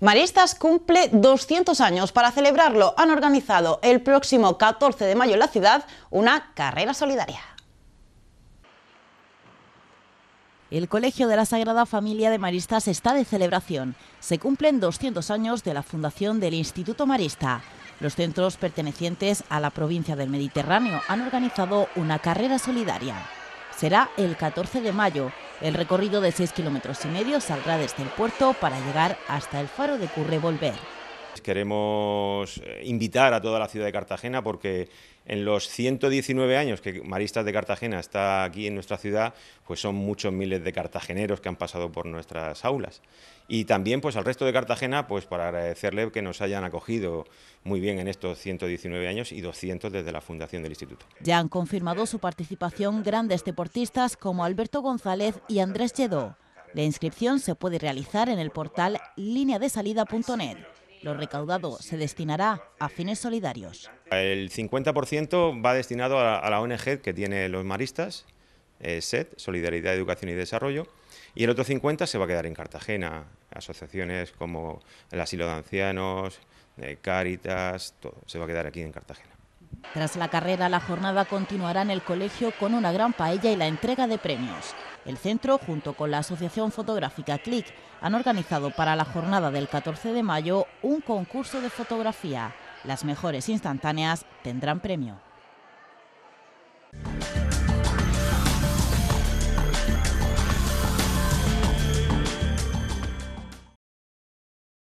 Maristas cumple 200 años. Para celebrarlo han organizado el próximo 14 de mayo en la ciudad una carrera solidaria. El Colegio de la Sagrada Familia de Maristas está de celebración. Se cumplen 200 años de la fundación del Instituto Marista. Los centros pertenecientes a la provincia del Mediterráneo han organizado una carrera solidaria. Será el 14 de mayo el recorrido de 6 kilómetros y medio saldrá desde el puerto para llegar hasta el faro de Currevolver. Queremos eh, invitar a toda la ciudad de Cartagena porque en los 119 años que Maristas de Cartagena está aquí en nuestra ciudad, pues son muchos miles de cartageneros que han pasado por nuestras aulas. Y también pues al resto de Cartagena, pues para agradecerle que nos hayan acogido muy bien en estos 119 años y 200 desde la fundación del instituto. Ya han confirmado su participación grandes deportistas como Alberto González y Andrés Lledó. La inscripción se puede realizar en el portal lineadesalida.net. Lo recaudado se destinará a fines solidarios. El 50% va destinado a la ONG que tiene los maristas, eh, SED, Solidaridad, Educación y Desarrollo, y el otro 50 se va a quedar en Cartagena, asociaciones como el Asilo de Ancianos, eh, Cáritas, todo, se va a quedar aquí en Cartagena. Tras la carrera, la jornada continuará en el colegio con una gran paella y la entrega de premios. El centro, junto con la Asociación Fotográfica CLIC, han organizado para la jornada del 14 de mayo un concurso de fotografía. Las mejores instantáneas tendrán premio.